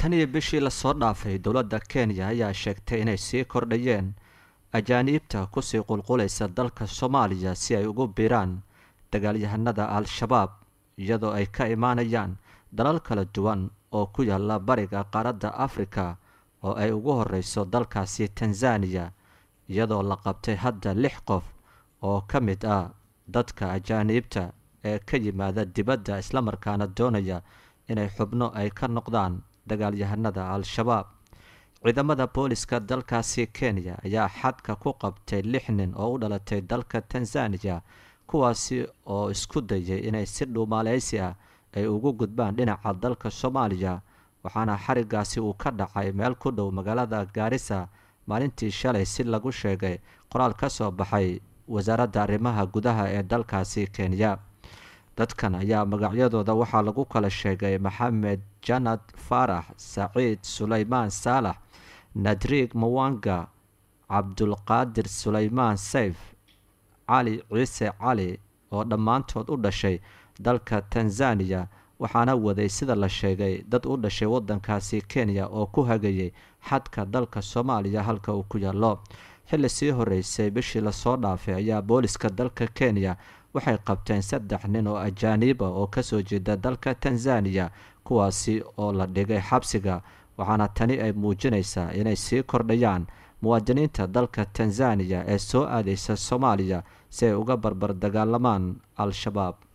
tan iyo bishii lasoo dhaafay dowladda kenya ayaa sheegtay inay sii kordhayeen ajaaniibta kusii qulqulaysa dalka soomaaliya si ay ugu biiraan dagaalyahanada al-shabaab iyadoo ay ka imaanayaan dalal kala duwan oo ku yaalla bariga qaaradda afrika oo ay ugu horreyso dalkaasi tanzaniya iyadoo la qabtay hadda lix qof oo ka mid ah dadka ajaaniibta ee ka yimaada dibadda isla markaana doonaya inay xubno ay ka noqdaan dagaalyahanada al-shabaab ciidamada booliska dalkaasi kenya ayaa xadka ku qabtay lix nin oo u dhalatay dalka tanzania kuwaasi oo isku dayay inay si dhuumaaleysi ah ay ugu gudbaan dhinaca dalka soomaaliya waxaana xarigaasi uu ka dhacay meel ku dhow magaalada gaarisa maalintii shalay si lagu sheegay qoraal ka soo baxay wasaaradda arrimaha gudaha ee dalkaasi kenya dadkan ayaa magacyadooda waxaa lagu kala sheegay maxamed janad faarax saciid sulaymaan saalax nadriig mawanga cabdulqaadir sulaymaan sayf cali ciise cali oo dhammaantood u dhashay dalka tanzaniya waxaana waday sida la sheegay dad u dhashay wadankaasi kenya oo ku hagayay xadka dalka soomaaliya halka uu ku yaallo xilli sii horreysay bishii lasoo dhaafay ayaa booliska dalka kenya waxay qabteen saddex nin oo ajaaniiba ah oo kasoo jeeda dalka tanzaniya kuwaasi oo la dhigay xabsiga waxaana tani ay muujinaysaa inay sii kordhayaan muwaadiniinta dalka tanzaniya ee soo aadeysa soomaaliya si ay uga barbar dagaalamaan al-shabaab